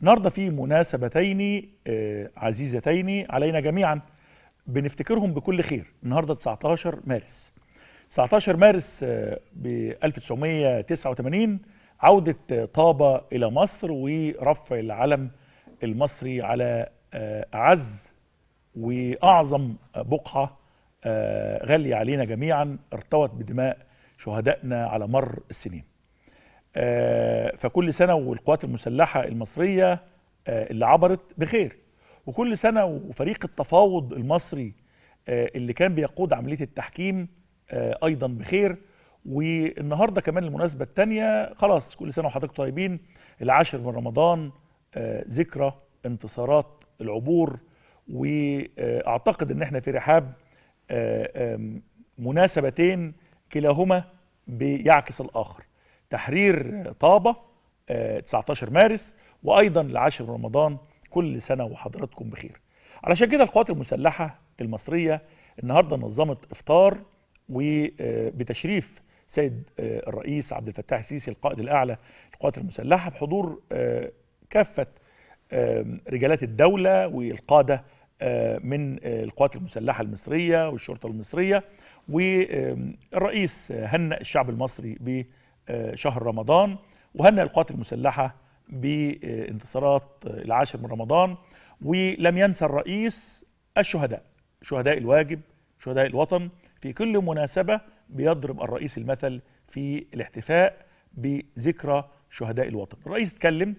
النهارده في مناسبتين آه، عزيزتين علينا جميعا بنفتكرهم بكل خير النهارده 19 مارس 19 مارس آه، ب 1989 عودة آه، طابة إلى مصر ورفع العلم المصري على أعز وأعظم بقعة غالية علينا جميعا ارتوت بدماء شهدائنا على مر السنين آه، فكل سنة والقوات المسلحة المصرية آه، اللي عبرت بخير وكل سنة وفريق التفاوض المصري آه، اللي كان بيقود عملية التحكيم أيضا بخير والنهاردة كمان المناسبة الثانية خلاص كل سنة وحضرتك طيبين العاشر من رمضان ذكرى انتصارات العبور واعتقد ان احنا في رحاب مناسبتين كلاهما بيعكس الاخر تحرير طابة 19 آه، مارس وأيضا العاشر رمضان كل سنة وحضراتكم بخير علشان كده القوات المسلحة المصرية النهاردة نظمت إفطار وبتشريف آه، سيد آه، الرئيس عبد الفتاح السيسي القائد الأعلى للقوات المسلحة بحضور كافة رجالات الدولة والقادة من القوات المسلحة المصرية والشرطة المصرية والرئيس هنأ الشعب المصري ب آه، شهر رمضان وهنأ القوات المسلحة بانتصارات آه، العاشر من رمضان ولم ينسى الرئيس الشهداء شهداء الواجب شهداء الوطن في كل مناسبة بيضرب الرئيس المثل في الاحتفاء بذكرى شهداء الوطن الرئيس اتكلم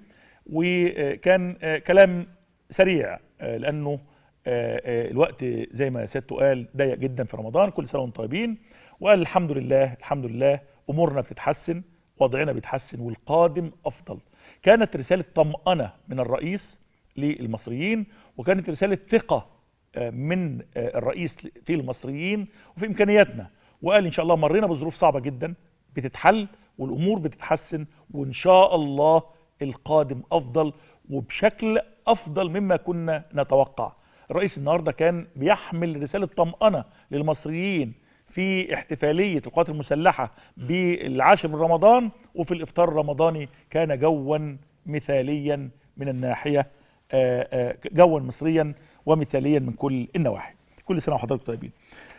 وكان آه، كلام سريع لأنه الوقت زي ما سيادته قال ضيق جدا في رمضان كل سنة وانتم طيبين وقال الحمد لله الحمد لله امورنا بتتحسن وضعنا بيتحسن والقادم افضل كانت رساله طمانه من الرئيس للمصريين وكانت رساله ثقه آه، من آه، الرئيس في المصريين وفي امكانياتنا وقال ان شاء الله مرينا بظروف صعبه جدا بتتحل والامور بتتحسن وان شاء الله القادم افضل وبشكل افضل مما كنا نتوقع الرئيس النهارده كان بيحمل رساله طمانه للمصريين في احتفالية القوات المسلحة بالعاشر من رمضان وفي الإفطار الرمضاني كان جوا مثاليا من الناحية آه، آه، جوا مصريا ومثاليا من كل النواحي كل سنة وحضرتك طيبين